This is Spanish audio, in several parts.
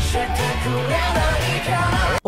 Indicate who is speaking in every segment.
Speaker 1: spectacular.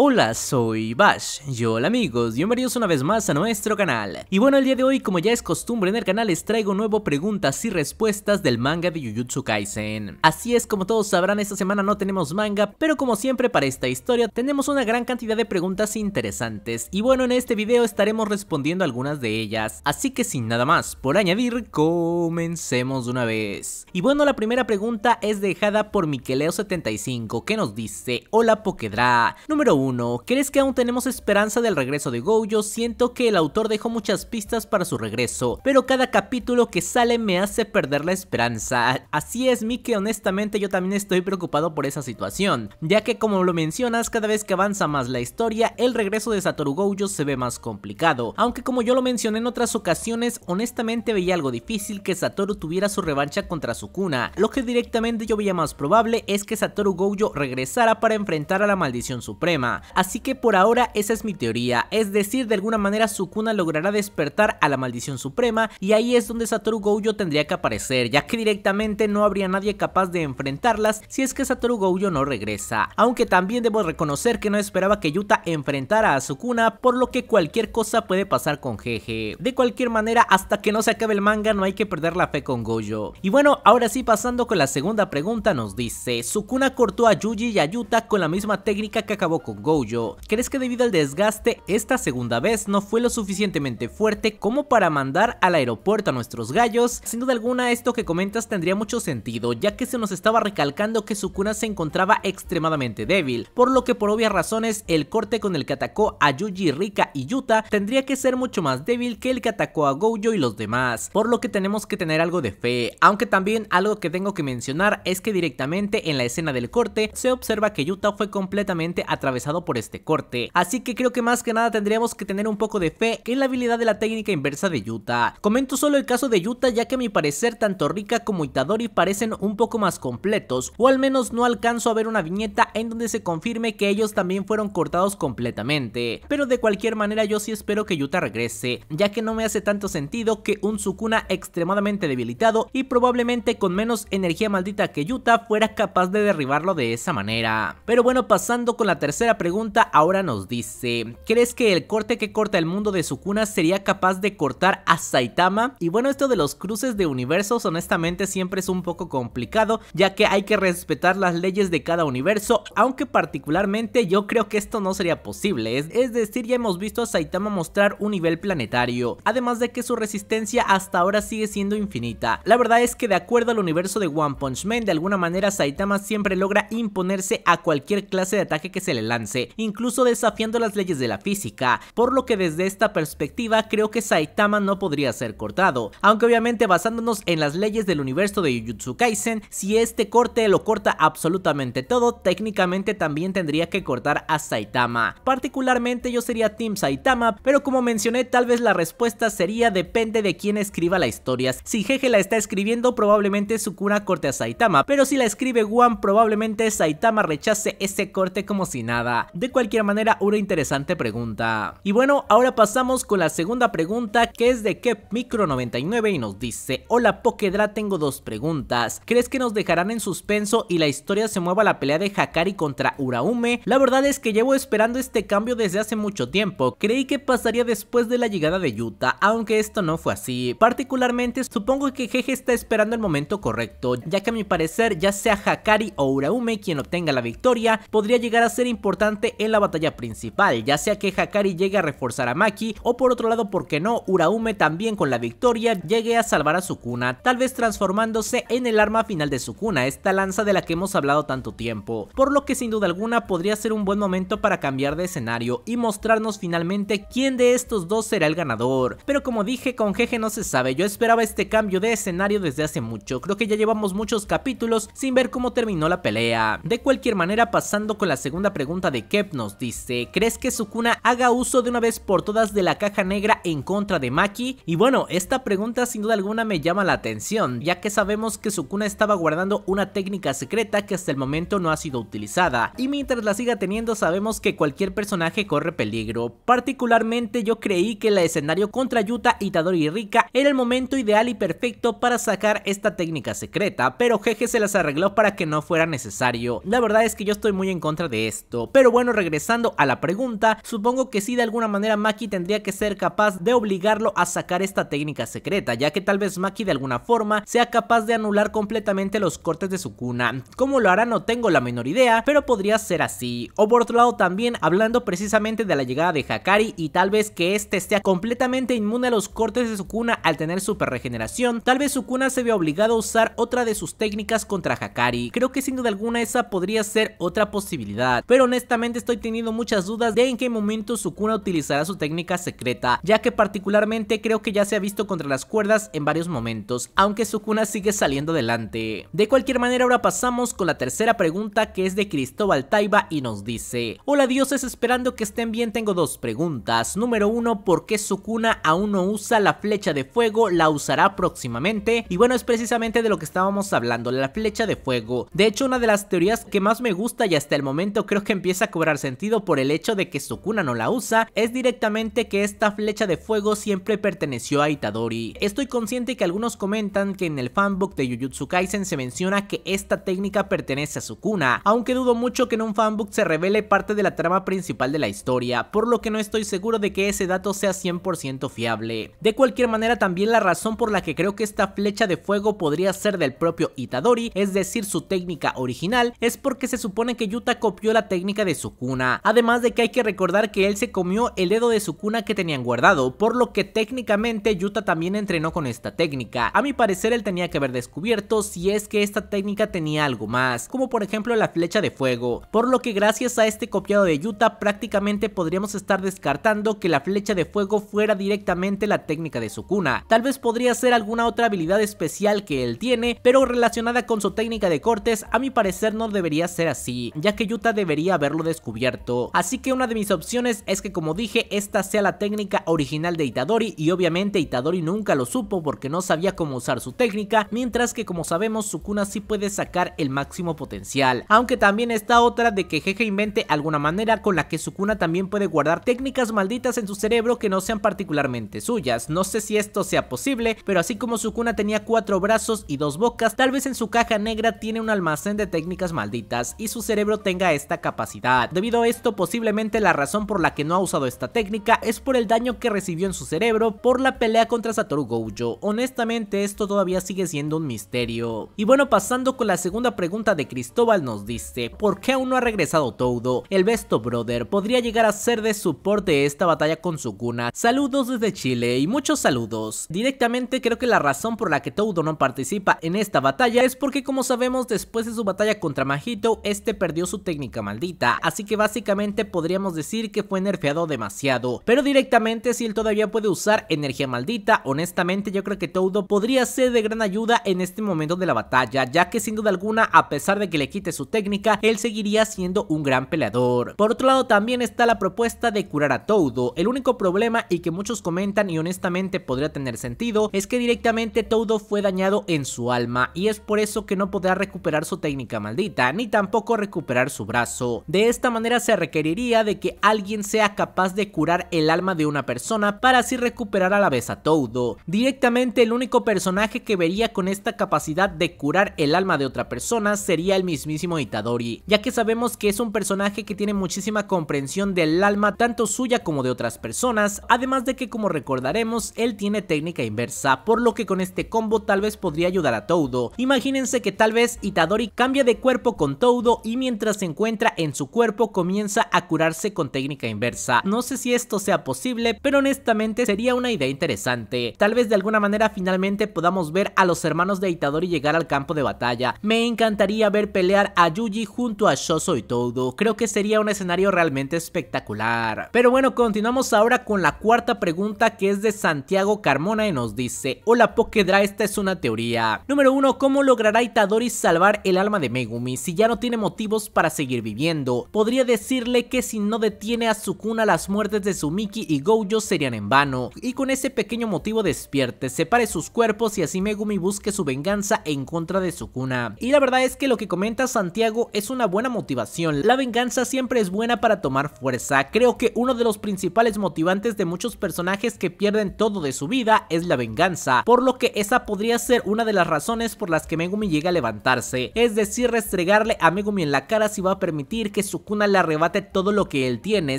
Speaker 2: Hola, soy Bash. Y hola amigos, bienvenidos una vez más a nuestro canal. Y bueno, el día de hoy, como ya es costumbre en el canal, les traigo nuevo preguntas y respuestas del manga de Jujutsu Kaisen. Así es, como todos sabrán, esta semana no tenemos manga, pero como siempre para esta historia, tenemos una gran cantidad de preguntas interesantes. Y bueno, en este video estaremos respondiendo algunas de ellas. Así que sin nada más, por añadir, comencemos una vez. Y bueno, la primera pregunta es dejada por Miqueleo75, que nos dice, hola Pokedra. Número 1. ¿Crees que aún tenemos esperanza del regreso de Gojo? Siento que el autor dejó muchas pistas para su regreso, pero cada capítulo que sale me hace perder la esperanza. Así es, que honestamente yo también estoy preocupado por esa situación, ya que como lo mencionas, cada vez que avanza más la historia, el regreso de Satoru Gojo se ve más complicado. Aunque como yo lo mencioné en otras ocasiones, honestamente veía algo difícil que Satoru tuviera su revancha contra Sukuna. Lo que directamente yo veía más probable es que Satoru Gojo regresara para enfrentar a la maldición suprema. Así que por ahora esa es mi teoría, es decir, de alguna manera Sukuna logrará despertar a la maldición suprema y ahí es donde Satoru Gojo tendría que aparecer, ya que directamente no habría nadie capaz de enfrentarlas si es que Satoru Gojo no regresa. Aunque también debo reconocer que no esperaba que Yuta enfrentara a Sukuna, por lo que cualquier cosa puede pasar con Jeje. De cualquier manera, hasta que no se acabe el manga no hay que perder la fe con Gojo. Y bueno, ahora sí pasando con la segunda pregunta nos dice, Sukuna cortó a Yuji y a Yuta con la misma técnica que acabó con Gojo. ¿Crees que debido al desgaste, esta segunda vez no fue lo suficientemente fuerte como para mandar al aeropuerto a nuestros gallos? Sin duda alguna, esto que comentas tendría mucho sentido, ya que se nos estaba recalcando que su cuna se encontraba extremadamente débil, por lo que por obvias razones el corte con el que atacó a Yuji, Rika y Yuta tendría que ser mucho más débil que el que atacó a Gojo y los demás, por lo que tenemos que tener algo de fe, aunque también algo que tengo que mencionar es que directamente en la escena del corte se observa que Yuta fue completamente atravesado por este corte. Así que creo que más que nada tendríamos que tener un poco de fe en la habilidad de la técnica inversa de Yuta. Comento solo el caso de Yuta ya que a mi parecer tanto Rika como Itadori parecen un poco más completos o al menos no alcanzo a ver una viñeta en donde se confirme que ellos también fueron cortados completamente. Pero de cualquier manera yo sí espero que Yuta regrese, ya que no me hace tanto sentido que un Sukuna extremadamente debilitado y probablemente con menos energía maldita que Yuta fuera capaz de derribarlo de esa manera. Pero bueno, pasando con la tercera pregunta ahora nos dice, ¿crees que el corte que corta el mundo de Sukuna sería capaz de cortar a Saitama? Y bueno, esto de los cruces de universos honestamente siempre es un poco complicado, ya que hay que respetar las leyes de cada universo, aunque particularmente yo creo que esto no sería posible, es, decir, ya hemos visto a Saitama mostrar un nivel planetario, además de que su resistencia hasta ahora sigue siendo infinita. La verdad es que de acuerdo al universo de One Punch Man, de alguna manera Saitama siempre logra imponerse a cualquier clase de ataque que se le lance incluso desafiando las leyes de la física, por lo que desde esta perspectiva creo que Saitama no podría ser cortado, aunque obviamente basándonos en las leyes del universo de Jujutsu Kaisen, si este corte lo corta absolutamente todo, técnicamente también tendría que cortar a Saitama. Particularmente yo sería Team Saitama, pero como mencioné tal vez la respuesta sería depende de quién escriba la historia. Si Jeje la está escribiendo probablemente Sukuna corte a Saitama, pero si la escribe Guan, probablemente Saitama rechace ese corte como si nada. De cualquier manera, una interesante pregunta. Y bueno, ahora pasamos con la segunda pregunta que es de Micro 99 y nos dice, hola Pokedra, tengo dos preguntas. ¿Crees que nos dejarán en suspenso y la historia se mueva a la pelea de Hakari contra Uraume? La verdad es que llevo esperando este cambio desde hace mucho tiempo. Creí que pasaría después de la llegada de Yuta, aunque esto no fue así. Particularmente, supongo que Jeje está esperando el momento correcto, ya que a mi parecer ya sea Hakari o Uraume quien obtenga la victoria, podría llegar a ser importante en la batalla principal, ya sea que Hakari llegue a reforzar a Maki o por otro lado porque no, Uraume también con la victoria llegue a salvar a Sukuna, tal vez transformándose en el arma final de Sukuna, esta lanza de la que hemos hablado tanto tiempo, por lo que sin duda alguna podría ser un buen momento para cambiar de escenario y mostrarnos finalmente quién de estos dos será el ganador, pero como dije con Jeje no se sabe, yo esperaba este cambio de escenario desde hace mucho, creo que ya llevamos muchos capítulos sin ver cómo terminó la pelea. De cualquier manera pasando con la segunda pregunta de de nos dice, ¿crees que Sukuna haga uso de una vez por todas de la caja negra en contra de Maki? Y bueno, esta pregunta sin duda alguna me llama la atención, ya que sabemos que Sukuna estaba guardando una técnica secreta que hasta el momento no ha sido utilizada, y mientras la siga teniendo sabemos que cualquier personaje corre peligro. Particularmente yo creí que el escenario contra Yuta, Itadori y Rika era el momento ideal y perfecto para sacar esta técnica secreta, pero Jeje se las arregló para que no fuera necesario. La verdad es que yo estoy muy en contra de esto, pero bueno, regresando a la pregunta, supongo que sí de alguna manera Maki tendría que ser capaz de obligarlo a sacar esta técnica secreta, ya que tal vez Maki de alguna forma sea capaz de anular completamente los cortes de su cuna. Cómo lo hará no tengo la menor idea, pero podría ser así. O por otro lado también hablando precisamente de la llegada de Hakari y tal vez que este esté completamente inmune a los cortes de su cuna al tener super regeneración, tal vez su cuna se vea obligado a usar otra de sus técnicas contra Hakari. Creo que sin duda alguna esa podría ser otra posibilidad, pero honestamente estoy teniendo muchas dudas de en qué momento Sukuna utilizará su técnica secreta, ya que particularmente creo que ya se ha visto contra las cuerdas en varios momentos, aunque Sukuna sigue saliendo adelante. De cualquier manera ahora pasamos con la tercera pregunta que es de Cristóbal Taiba y nos dice Hola dioses esperando que estén bien tengo dos preguntas, número uno ¿por qué Sukuna aún no usa la flecha de fuego? ¿La usará próximamente? Y bueno es precisamente de lo que estábamos hablando, la flecha de fuego. De hecho una de las teorías que más me gusta y hasta el momento creo que empieza a cobrar sentido por el hecho de que Sukuna no la usa, es directamente que esta flecha de fuego siempre perteneció a Itadori. Estoy consciente que algunos comentan que en el fanbook de Jujutsu Kaisen se menciona que esta técnica pertenece a Sukuna, aunque dudo mucho que en un fanbook se revele parte de la trama principal de la historia, por lo que no estoy seguro de que ese dato sea 100% fiable. De cualquier manera también la razón por la que creo que esta flecha de fuego podría ser del propio Itadori, es decir su técnica original, es porque se supone que Yuta copió la técnica de de cuna, Además de que hay que recordar que él se comió el dedo de su cuna que tenían guardado, por lo que técnicamente Yuta también entrenó con esta técnica. A mi parecer él tenía que haber descubierto si es que esta técnica tenía algo más, como por ejemplo la flecha de fuego, por lo que gracias a este copiado de Yuta prácticamente podríamos estar descartando que la flecha de fuego fuera directamente la técnica de su cuna, Tal vez podría ser alguna otra habilidad especial que él tiene, pero relacionada con su técnica de cortes, a mi parecer no debería ser así, ya que Yuta debería haberlo descubierto. Así que una de mis opciones es que como dije, esta sea la técnica original de Itadori y obviamente Itadori nunca lo supo porque no sabía cómo usar su técnica, mientras que como sabemos Sukuna sí puede sacar el máximo potencial. Aunque también está otra de que Jeje invente alguna manera con la que Sukuna también puede guardar técnicas malditas en su cerebro que no sean particularmente suyas. No sé si esto sea posible, pero así como Sukuna tenía cuatro brazos y dos bocas, tal vez en su caja negra tiene un almacén de técnicas malditas y su cerebro tenga esta capacidad. Debido a esto, posiblemente la razón por la que no ha usado esta técnica es por el daño que recibió en su cerebro por la pelea contra Satoru Gojo. Honestamente, esto todavía sigue siendo un misterio. Y bueno, pasando con la segunda pregunta de Cristóbal nos dice, ¿por qué aún no ha regresado Todo? El Besto Brother podría llegar a ser de soporte esta batalla con Sukuna. Saludos desde Chile y muchos saludos. Directamente creo que la razón por la que Todo no participa en esta batalla es porque como sabemos después de su batalla contra Majito, este perdió su técnica maldita, así que básicamente podríamos decir que fue nerfeado demasiado. Pero directamente si él todavía puede usar energía maldita, honestamente yo creo que Todo podría ser de gran ayuda en este momento de la batalla, ya que sin duda alguna, a pesar de que le quite su técnica, él seguiría siendo un gran peleador. Por otro lado también está la propuesta de curar a Todo, el único problema y que muchos comentan y honestamente podría tener sentido, es que directamente Todo fue dañado en su alma y es por eso que no podrá recuperar su técnica maldita, ni tampoco recuperar su brazo. De esta manera se requeriría de que alguien sea capaz de curar el alma de una persona para así recuperar a la vez a Toudo. Directamente el único personaje que vería con esta capacidad de curar el alma de otra persona sería el mismísimo Itadori, ya que sabemos que es un personaje que tiene muchísima comprensión del alma tanto suya como de otras personas, además de que como recordaremos él tiene técnica inversa, por lo que con este combo tal vez podría ayudar a Toudo. Imagínense que tal vez Itadori cambia de cuerpo con Toudo y mientras se encuentra en su cuerpo cuerpo comienza a curarse con técnica inversa. No sé si esto sea posible, pero honestamente sería una idea interesante. Tal vez de alguna manera finalmente podamos ver a los hermanos de Itadori llegar al campo de batalla. Me encantaría ver pelear a Yuji junto a Shoso y Todo. Creo que sería un escenario realmente espectacular. Pero bueno, continuamos ahora con la cuarta pregunta que es de Santiago Carmona y nos dice, hola Pokedra, esta es una teoría. Número 1, ¿cómo logrará Itadori salvar el alma de Megumi si ya no tiene motivos para seguir viviendo? podría decirle que si no detiene a Sukuna las muertes de Sumiki y Gojo serían en vano, y con ese pequeño motivo despierte, separe sus cuerpos y así Megumi busque su venganza en contra de Sukuna. Y la verdad es que lo que comenta Santiago es una buena motivación, la venganza siempre es buena para tomar fuerza, creo que uno de los principales motivantes de muchos personajes que pierden todo de su vida es la venganza, por lo que esa podría ser una de las razones por las que Megumi llega a levantarse, es decir restregarle a Megumi en la cara si va a permitir que cuna le arrebate todo lo que él tiene,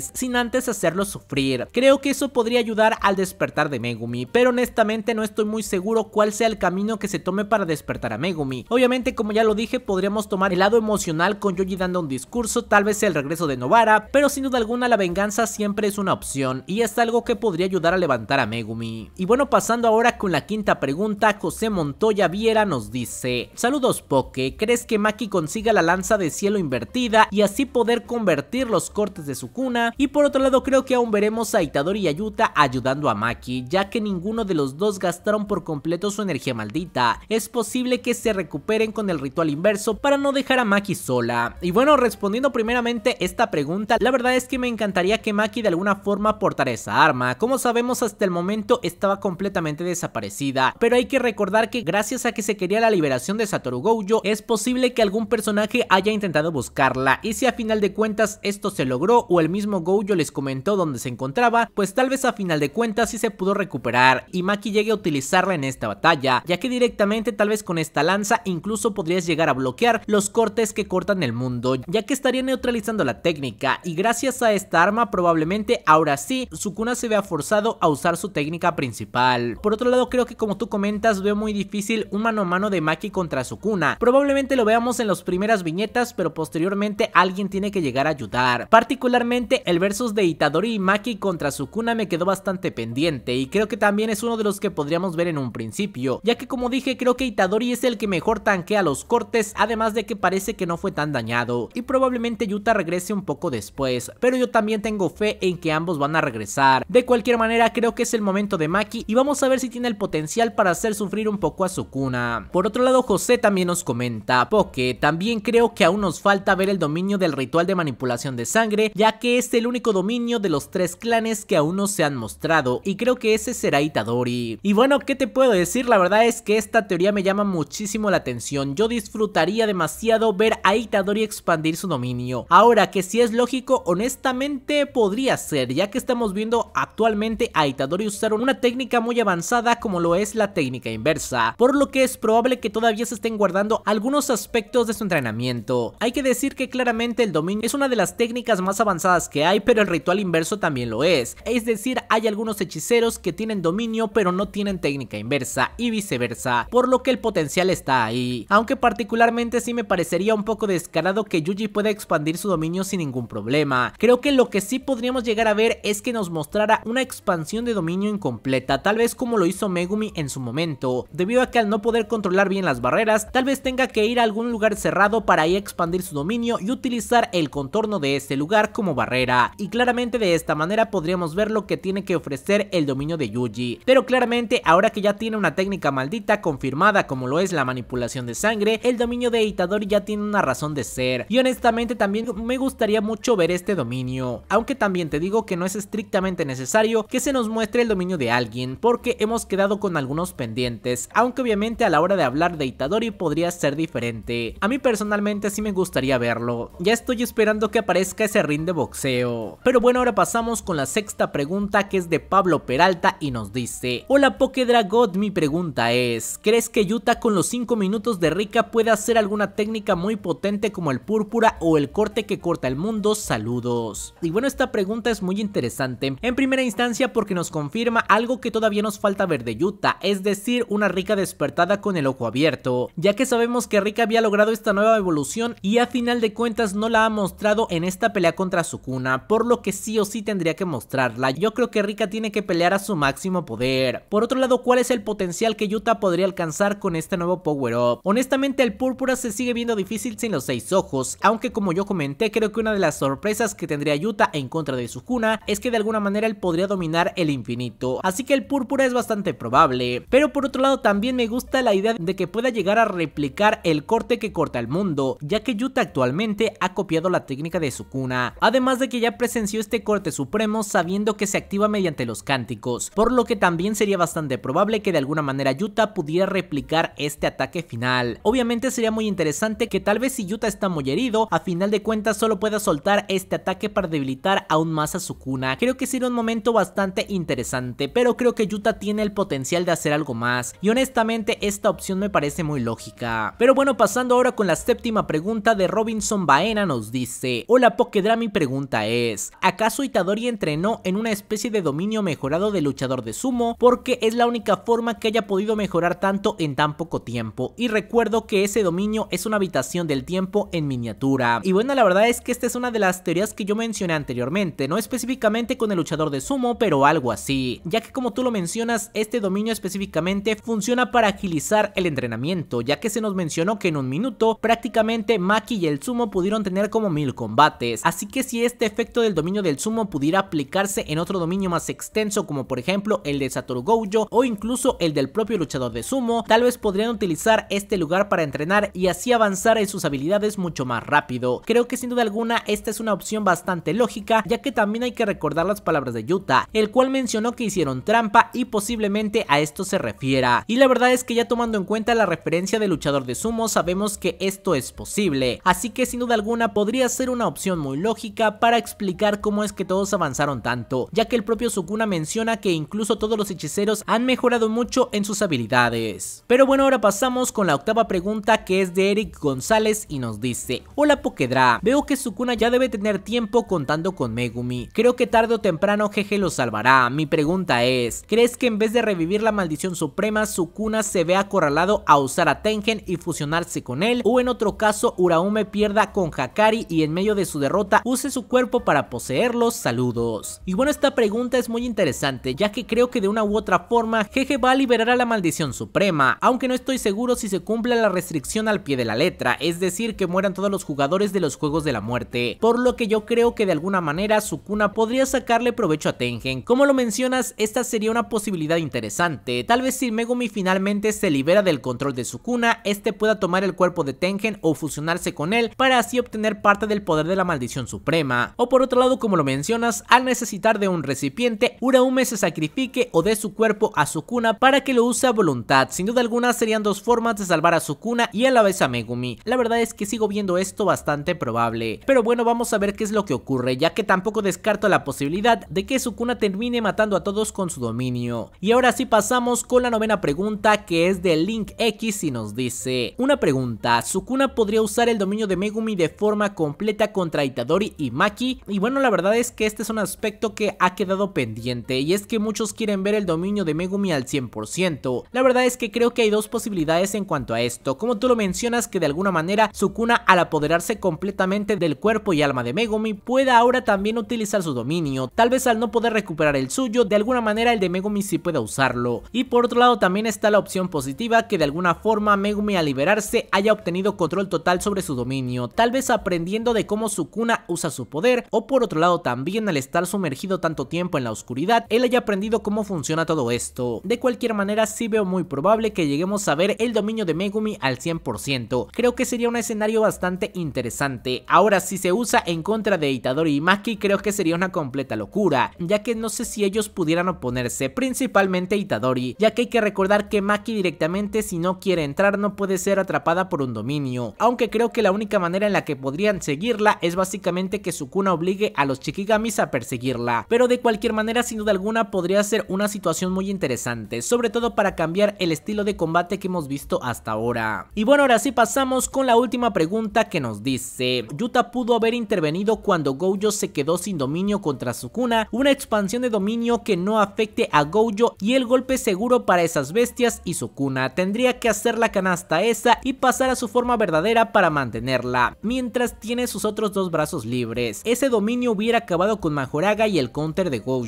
Speaker 2: sin antes hacerlo sufrir. Creo que eso podría ayudar al despertar de Megumi, pero honestamente no estoy muy seguro cuál sea el camino que se tome para despertar a Megumi. Obviamente, como ya lo dije, podríamos tomar el lado emocional con Yoji dando un discurso, tal vez el regreso de Novara, pero sin duda alguna la venganza siempre es una opción, y es algo que podría ayudar a levantar a Megumi. Y bueno, pasando ahora con la quinta pregunta, José Montoya Viera nos dice, Saludos Poke, ¿crees que Maki consiga la lanza de cielo invertida y así podría poder convertir los cortes de su cuna y por otro lado creo que aún veremos a Itadori y Ayuta ayudando a Maki ya que ninguno de los dos gastaron por completo su energía maldita, es posible que se recuperen con el ritual inverso para no dejar a Maki sola. Y bueno respondiendo primeramente esta pregunta, la verdad es que me encantaría que Maki de alguna forma portara esa arma, como sabemos hasta el momento estaba completamente desaparecida, pero hay que recordar que gracias a que se quería la liberación de Satoru Gojo, es posible que algún personaje haya intentado buscarla y si a final de cuentas esto se logró o el mismo Gojo les comentó dónde se encontraba, pues tal vez a final de cuentas si se pudo recuperar y Maki llegue a utilizarla en esta batalla, ya que directamente tal vez con esta lanza incluso podrías llegar a bloquear los cortes que cortan el mundo, ya que estaría neutralizando la técnica y gracias a esta arma probablemente ahora sí Sukuna se vea forzado a usar su técnica principal. Por otro lado creo que como tú comentas veo muy difícil un mano a mano de Maki contra Sukuna, probablemente lo veamos en las primeras viñetas pero posteriormente alguien tiene tiene que llegar a ayudar. Particularmente el versus de Itadori y Maki contra Sukuna me quedó bastante pendiente y creo que también es uno de los que podríamos ver en un principio, ya que como dije creo que Itadori es el que mejor tanquea los cortes, además de que parece que no fue tan dañado y probablemente Yuta regrese un poco después, pero yo también tengo fe en que ambos van a regresar. De cualquier manera creo que es el momento de Maki y vamos a ver si tiene el potencial para hacer sufrir un poco a Sukuna. Por otro lado José también nos comenta, porque también creo que aún nos falta ver el dominio del rey de manipulación de sangre, ya que es el único dominio de los tres clanes que aún no se han mostrado, y creo que ese será Itadori. Y bueno, ¿qué te puedo decir? La verdad es que esta teoría me llama muchísimo la atención, yo disfrutaría demasiado ver a Itadori expandir su dominio. Ahora, que si es lógico, honestamente podría ser, ya que estamos viendo actualmente a Itadori usar una técnica muy avanzada como lo es la técnica inversa, por lo que es probable que todavía se estén guardando algunos aspectos de su entrenamiento. Hay que decir que claramente el dominio es una de las técnicas más avanzadas que hay, pero el ritual inverso también lo es. Es decir, hay algunos hechiceros que tienen dominio pero no tienen técnica inversa y viceversa, por lo que el potencial está ahí. Aunque particularmente sí me parecería un poco descarado que Yuji pueda expandir su dominio sin ningún problema. Creo que lo que sí podríamos llegar a ver es que nos mostrara una expansión de dominio incompleta, tal vez como lo hizo Megumi en su momento, debido a que al no poder controlar bien las barreras, tal vez tenga que ir a algún lugar cerrado para ahí expandir su dominio y utilizar el contorno de este lugar como barrera y claramente de esta manera podríamos ver lo que tiene que ofrecer el dominio de Yuji, pero claramente ahora que ya tiene una técnica maldita confirmada como lo es la manipulación de sangre, el dominio de Itadori ya tiene una razón de ser y honestamente también me gustaría mucho ver este dominio, aunque también te digo que no es estrictamente necesario que se nos muestre el dominio de alguien porque hemos quedado con algunos pendientes, aunque obviamente a la hora de hablar de Itadori podría ser diferente, a mí personalmente sí me gustaría verlo, ya estoy esperando que aparezca ese ring de boxeo. Pero bueno, ahora pasamos con la sexta pregunta que es de Pablo Peralta y nos dice Hola Dragon, mi pregunta es ¿Crees que Yuta con los 5 minutos de Rika puede hacer alguna técnica muy potente como el púrpura o el corte que corta el mundo? Saludos. Y bueno, esta pregunta es muy interesante. En primera instancia porque nos confirma algo que todavía nos falta ver de Yuta, es decir, una Rika despertada con el ojo abierto, ya que sabemos que Rika había logrado esta nueva evolución y a final de cuentas no la ha mostrado en esta pelea contra Sukuna, por lo que sí o sí tendría que mostrarla. Yo creo que Rika tiene que pelear a su máximo poder. Por otro lado, ¿cuál es el potencial que Yuta podría alcanzar con este nuevo power-up? Honestamente, el púrpura se sigue viendo difícil sin los seis ojos, aunque como yo comenté, creo que una de las sorpresas que tendría Yuta en contra de Sukuna es que de alguna manera él podría dominar el infinito, así que el púrpura es bastante probable. Pero por otro lado, también me gusta la idea de que pueda llegar a replicar el corte que corta el mundo, ya que Yuta actualmente ha copiado la técnica de Sukuna, además de que ya presenció este corte supremo sabiendo que se activa mediante los cánticos, por lo que también sería bastante probable que de alguna manera Yuta pudiera replicar este ataque final. Obviamente sería muy interesante que tal vez si Yuta está muy herido, a final de cuentas solo pueda soltar este ataque para debilitar aún más a Sukuna. Creo que sería un momento bastante interesante, pero creo que Yuta tiene el potencial de hacer algo más, y honestamente esta opción me parece muy lógica. Pero bueno, pasando ahora con la séptima pregunta de Robinson Baena nos dice, hola Pokedra, mi pregunta es, ¿acaso Itadori entrenó en una especie de dominio mejorado de luchador de sumo? Porque es la única forma que haya podido mejorar tanto en tan poco tiempo. Y recuerdo que ese dominio es una habitación del tiempo en miniatura. Y bueno, la verdad es que esta es una de las teorías que yo mencioné anteriormente, no específicamente con el luchador de sumo, pero algo así. Ya que como tú lo mencionas, este dominio específicamente funciona para agilizar el entrenamiento, ya que se nos mencionó que en un minuto prácticamente Maki y el sumo pudieron tener como mil combates, así que si este efecto del dominio del sumo pudiera aplicarse en otro dominio más extenso como por ejemplo el de Satoru Gojo o incluso el del propio luchador de sumo, tal vez podrían utilizar este lugar para entrenar y así avanzar en sus habilidades mucho más rápido. Creo que sin duda alguna esta es una opción bastante lógica ya que también hay que recordar las palabras de Yuta, el cual mencionó que hicieron trampa y posiblemente a esto se refiera. Y la verdad es que ya tomando en cuenta la referencia del luchador de sumo sabemos que esto es posible, así que sin duda alguna podría ser una opción muy lógica para explicar cómo es que todos avanzaron tanto, ya que el propio Sukuna menciona que incluso todos los hechiceros han mejorado mucho en sus habilidades. Pero bueno, ahora pasamos con la octava pregunta que es de Eric González y nos dice, hola Pokedra, veo que Sukuna ya debe tener tiempo contando con Megumi, creo que tarde o temprano Jeje lo salvará, mi pregunta es, ¿crees que en vez de revivir la maldición suprema, Sukuna se ve acorralado a usar a Tengen y fusionarse con él, o en otro caso Uraume pierda con Hakai y en medio de su derrota use su cuerpo para poseerlos, saludos. Y bueno, esta pregunta es muy interesante, ya que creo que de una u otra forma, Jeje va a liberar a la maldición suprema, aunque no estoy seguro si se cumple la restricción al pie de la letra, es decir, que mueran todos los jugadores de los Juegos de la Muerte, por lo que yo creo que de alguna manera Sukuna podría sacarle provecho a Tengen. Como lo mencionas, esta sería una posibilidad interesante, tal vez si Megumi finalmente se libera del control de Sukuna, este pueda tomar el cuerpo de Tengen o fusionarse con él para así obtener parte del poder de la maldición suprema, o por otro lado como lo mencionas, al necesitar de un recipiente, Uraume se sacrifique o dé su cuerpo a Sukuna para que lo use a voluntad, sin duda alguna serían dos formas de salvar a Sukuna y a la vez a Megumi, la verdad es que sigo viendo esto bastante probable, pero bueno vamos a ver qué es lo que ocurre, ya que tampoco descarto la posibilidad de que Sukuna termine matando a todos con su dominio. Y ahora sí pasamos con la novena pregunta que es de Link X y nos dice, una pregunta, ¿Sukuna podría usar el dominio de Megumi de forma completa contra Itadori y Maki. Y bueno, la verdad es que este es un aspecto que ha quedado pendiente y es que muchos quieren ver el dominio de Megumi al 100%. La verdad es que creo que hay dos posibilidades en cuanto a esto. Como tú lo mencionas que de alguna manera Sukuna al apoderarse completamente del cuerpo y alma de Megumi pueda ahora también utilizar su dominio. Tal vez al no poder recuperar el suyo, de alguna manera el de Megumi sí pueda usarlo. Y por otro lado también está la opción positiva que de alguna forma Megumi al liberarse haya obtenido control total sobre su dominio. Tal vez aprenda dependiendo de cómo Sukuna usa su poder, o por otro lado también al estar sumergido tanto tiempo en la oscuridad, él haya aprendido cómo funciona todo esto. De cualquier manera sí veo muy probable que lleguemos a ver el dominio de Megumi al 100%, creo que sería un escenario bastante interesante. Ahora si se usa en contra de Itadori y Maki creo que sería una completa locura, ya que no sé si ellos pudieran oponerse, principalmente Itadori, ya que hay que recordar que Maki directamente si no quiere entrar no puede ser atrapada por un dominio, aunque creo que la única manera en la que podría seguirla es básicamente que su Sukuna obligue a los chikigamis a perseguirla, pero de cualquier manera sin duda alguna podría ser una situación muy interesante, sobre todo para cambiar el estilo de combate que hemos visto hasta ahora. Y bueno, ahora sí pasamos con la última pregunta que nos dice, Yuta pudo haber intervenido cuando Gojo se quedó sin dominio contra su Sukuna, una expansión de dominio que no afecte a Gojo y el golpe seguro para esas bestias y su Sukuna, tendría que hacer la canasta esa y pasar a su forma verdadera para mantenerla, mientras tiene sus otros dos brazos libres. Ese dominio hubiera acabado con Majoraga y el counter de Gojo.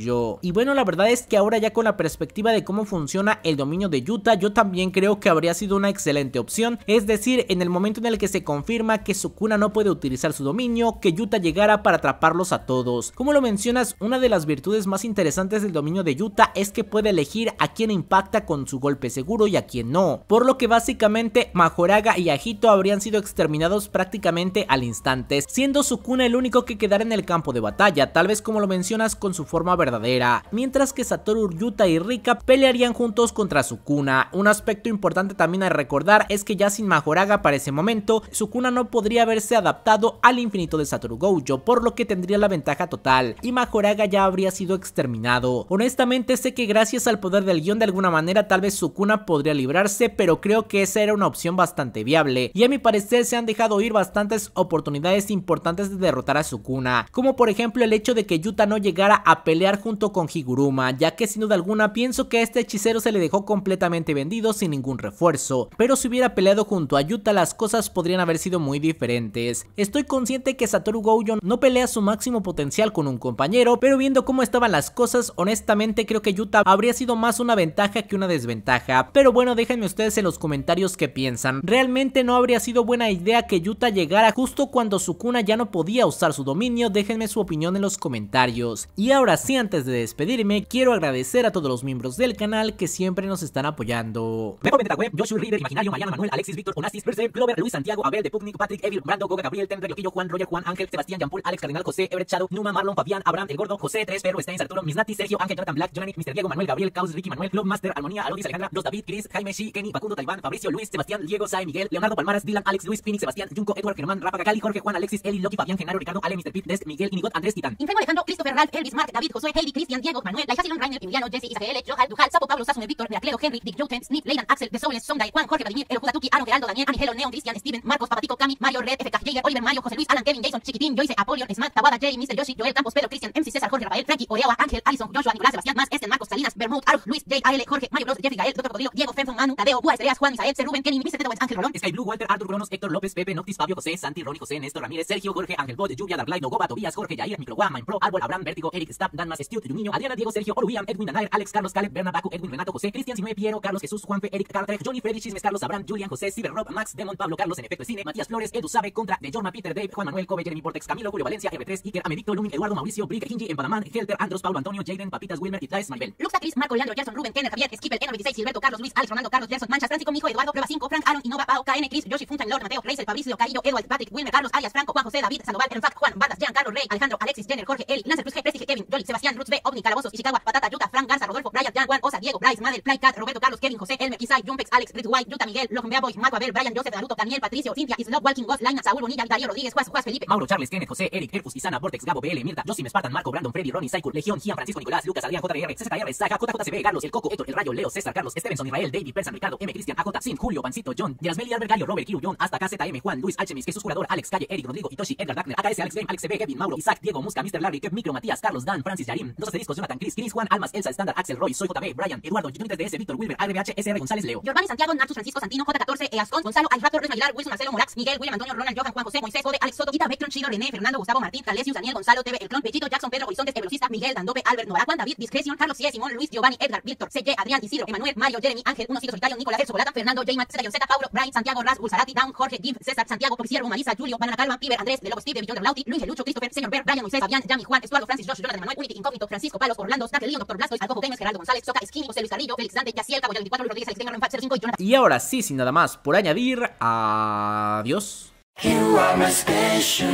Speaker 2: Y bueno, la verdad es que ahora ya con la perspectiva de cómo funciona el dominio de Yuta, yo también creo que habría sido una excelente opción. Es decir, en el momento en el que se confirma que Sukuna no puede utilizar su dominio, que Yuta llegara para atraparlos a todos. Como lo mencionas, una de las virtudes más interesantes del dominio de Yuta es que puede elegir a quién impacta con su golpe seguro y a quién no. Por lo que básicamente Majoraga y Ajito habrían sido exterminados prácticamente al instante instantes, siendo Sukuna el único que quedara en el campo de batalla, tal vez como lo mencionas con su forma verdadera, mientras que Satoru Yuta y Rika pelearían juntos contra Sukuna. Un aspecto importante también a recordar es que ya sin Majoraga para ese momento, Sukuna no podría haberse adaptado al infinito de Satoru Gojo, por lo que tendría la ventaja total, y Majoraga ya habría sido exterminado. Honestamente sé que gracias al poder del guión de alguna manera tal vez Sukuna podría librarse, pero creo que esa era una opción bastante viable, y a mi parecer se han dejado ir bastantes oportunidades oportunidades importantes de derrotar a Sukuna, como por ejemplo el hecho de que Yuta no llegara a pelear junto con Higuruma, ya que sin duda alguna pienso que este hechicero se le dejó completamente vendido sin ningún refuerzo, pero si hubiera peleado junto a Yuta las cosas podrían haber sido muy diferentes. Estoy consciente que Satoru Gojo no pelea su máximo potencial con un compañero, pero viendo cómo estaban las cosas, honestamente creo que Yuta habría sido más una ventaja que una desventaja, pero bueno déjenme ustedes en los comentarios que piensan, realmente no habría sido buena idea que Yuta llegara justo cuando Sukuna ya no podía usar su dominio, déjenme su opinión en los comentarios. Y ahora sí, antes de despedirme, quiero agradecer a todos los miembros del canal que siempre nos están apoyando.
Speaker 1: Memo Web, Joshua River, Imaginario, Mariano Manuel, Alexis, Víctor, Onassis, Berser, Clover, Luis Santiago, Abel, Depugnic, Patrick, Evil, Brando, Goga, Gabriel, Tendre, Yoquillo, Juan, Roger, Juan, Ángel, Sebastián, Yampul, Alex, Cardinal José, Everett, Shadow, Numa, Marlon, Fabián, Abraham, El Gordo, José, Tres, Perro, Steins, Arturo, Misnati, Sergio, Ángel, Jonathan Black, Jonani, Mr. Diego, Manuel, Gabriel, Caos, Ricky, Manuel, Club Master, Armonía, Alodis, Alejandra, dos David, Chris, Jaime, Shi, Kenny, Facundo, Taiván, Fabricio, Luis, Sebastián, Diego, Sae, Miguel, Leonardo Palmaras, Dylan, Alex, Luis, Phoenix, Sebastián, Junco, Edward, Germán, Rafa, Cali, Jorge, Juan, Alexis, Eli, Loki, Fabián, Genaro, Ricardo, Ale, Mr. Pip, Des, Miguel, Inigot, Andrés, Titán.
Speaker 3: Enfermo Alejandro, Christopher, Ralph, Elvis, Mark, David, Josué, Heidi, Cristian, Diego, Manuel, Laijasilon, Rainer, Emiliano, Jesse, Isael, Johal, Duhal, Sapo, Pablo, Sasune, Víctor, Miracledo, Henry, Dick, Joten, Snip, Leidan, Axel, The Souls, Sonday, Juan, Jorge, Vladimir, El Judatuki, Aaron, Geraldo, Daniel, Angelo, Neon, Cristian, Steven, Marcos, Papatico, Cami, Mario, Red, FK, Jager, Oliver, Mario, José Luis, Alan, Kevin, Jason, Chiquitín, Joyce, Apolion, Smart, Tawada, Jay, Mr. Yoshi, Joel, Campos, Pedro, Cristian, MC, César, Jorge, Rafael, Frankie, Oreawa, Ángel, Alison, Joshua, Nicolás, Sebastián, Más, Esten, Marcos, Salinas, Bermud, Aruj, Luis, J, AL, Jorge, Mario Bros, Jeffy, Gael, Doctor, Codillo, Diego, Fenton, Manu, Tadeo, Bua, Estrellas, Juan, Misael, Ruben, Kenny, Mr. Ángel Rolón, Sky Blue, Walter, Arthur Cronos, Héctor López, Pepe, Noctis, Fabio,
Speaker 1: José, Santi, Ronnie, José, C, Néstor Ramírez, Sergio, Jorge, Ángel Boy, Lluvia, Dark Light, Nogoba, Tobías, Jorge, Jair, Microguá, Pro, Árbol, Abraham, Vértigo, Eric, Stab, Dan, Mas, Stuart, Niño, Adriana, Diego, Sergio, Oruian, Edwin, Anair, Alex, Carlos, Caleb, Bernabaco, Edwin, Renato, José, Cristian, Sinue, Piero, Carlos, Jesús, Juanfe, Eric, Carter, Johnny, Freddy, Chismes, Carlos, Abraham, Julian, José, Ciber, Rob, Max, Demon, Pablo, Carlos, en efecto, cine, Matías Flores, Edu Sabe, contra, de Jorma, Peter, Dave, Juan Manuel, Cove, Jeremy, Portex, Camilo, Julio, Valencia, R3, Iker, Amedicto, Lumin, Eduardo, Mauricio, Brick, Hinji, Empadamán, Helter, Andros, Paulo, Antonio, Jaden, Papitas, Wilmer y Thais, Maribel.
Speaker 3: Luxa, Cris, Marco, Leandro, Jackson, Rubén, Kenner, Javier, Skipper, Eno, 26, Gilberto, Carlos, Luis, Alex, Ronaldo, Carlos, Jackson, Manchas, Francisco, Mijo, Eduardo, Prueba 5, Frank, Aaron, Innova, Pao, KN, Chris, Yoshi, Funtan, Lord, Mateo, Grace, Fabricio, Carillo, Edward, Patrick, Wilmer, Carlos, Arias, Franco, Juan José, David, Sandoval, Fact, Juan, Vargas, Jean, Carlos Rey, Alejandro, Alexis, Jenner, Jorge, Eli, Lancer, Cruz, G, Prestige, Kevin, Jolly, Sebastián, Ruth, B, Ovni, Calabozos, Ishikawa, Patata, Yuta, Frank, Garza, Rodolfo, Brian, Jan, Juan, Osa, Diego, Bryce, Madel, Flycat Roberto, Carlos, Kevin, José, Elmer, Isai, Jumpex, Alex, Brit, White, Yuta, Miguel, Logan Boy, Marco, Abel, Brian, Joseph, Naruto, Daniel, Patricio, Cynthia Islop, Walking Ghost, Laina, Saúl, Bonilla, Darío Rodríguez, Juan, Felipe, Mauro,
Speaker 1: Charles, Kenneth, José, Eric, Erfus, Isana, Vortex, Gabo, BL, Mirta, Josim, Spartan, Marco, Brandon, Freddy, Ronnie, Saikur, Legión, Gian, Francisco, Nicolás, Lucas, Adrián, JR, CCKR, Saga, JJCB, Carlos, El Coco, Héctor, El Rayo, Leo, César, Carlos, Stevenson, Israel, David, Persan, Ricardo, M, Cristian, AJ, Sin, Julio, Pancito, John, Yasmeli, Albert Gallo, Robert, Q, John, hasta KZM, Juan, Luis, H, Jesús, Curador, Alex, Alex Calle, Eric Rodrigo, Itoshi, Edgar Wagner, AKS, Alex Game, Alex b Kevin, Mauro, Isaac, Diego, Musca, Mr. Larry, Kev, Micro, Matías, Carlos, Dan, Francis, Yarim, dos discos, Jonathan, Chris, Chris, Juan, Almas, Elsa, Estándar, Axel, Roy, Soy, JB, Brian, Eduardo, Junior, DS, Víctor, Wilber, RBH, SR, González, Leo.
Speaker 3: Giovanni, Santiago, Nacho, Francisco, Santino, J14, Eascon, Gonzalo, Alraptor, Luis Aguilar, Wilson, Marcelo, Morax, Miguel, William, Antonio, Ronald, Johan, Juan, José, Moisés, Jode, Alex Soto, Ita, Vectron, Chino, René, Fernando, Gustavo, Martín, Talesius, Daniel, Gonzalo, TV, El Clon, Pechito, Jackson, Pedro, Horizontes, Velocista, Miguel, Dandope, Albert, Nora, Juan, David, Discreción, Carlos, Cies, Simón, Luis, Giovanni, Edgar, Víctor, CJ, Adrián, Isidro, Emanuel, Mario, Jeremy, Ángel, Uno, Solitario, Nicolás, El Fernando, J. Matt, Z, Paulo, Brian, Santiago, Ras, Bulsarati, Down, Jorge, Jim, César, Santiago, Policía, Marisa, Julio, Osorio, Banana Calma, Piber, Andrés, De Lobo, Steve, Billón, Blauti, Luis, Lucho, Christopher, Señor ver Brian, Moisés, Fabián, Yami, Juan, Estuardo, Francis, Josh, Jonathan, Manuel, Unity, Incógnito, Francisco, Palos, Orlando, Taquelino, Doctor Blastois, Alcojo, Gómez, Geraldo González, Soca, Skinny, José Luis Carrillo, Félix Dante, Yaciel, Cabo, 24, Luis Rodríguez, Alex, Tenga, 05 y Jonathan.
Speaker 2: Y ahora sí, sin nada más por añadir, adiós. You are my special.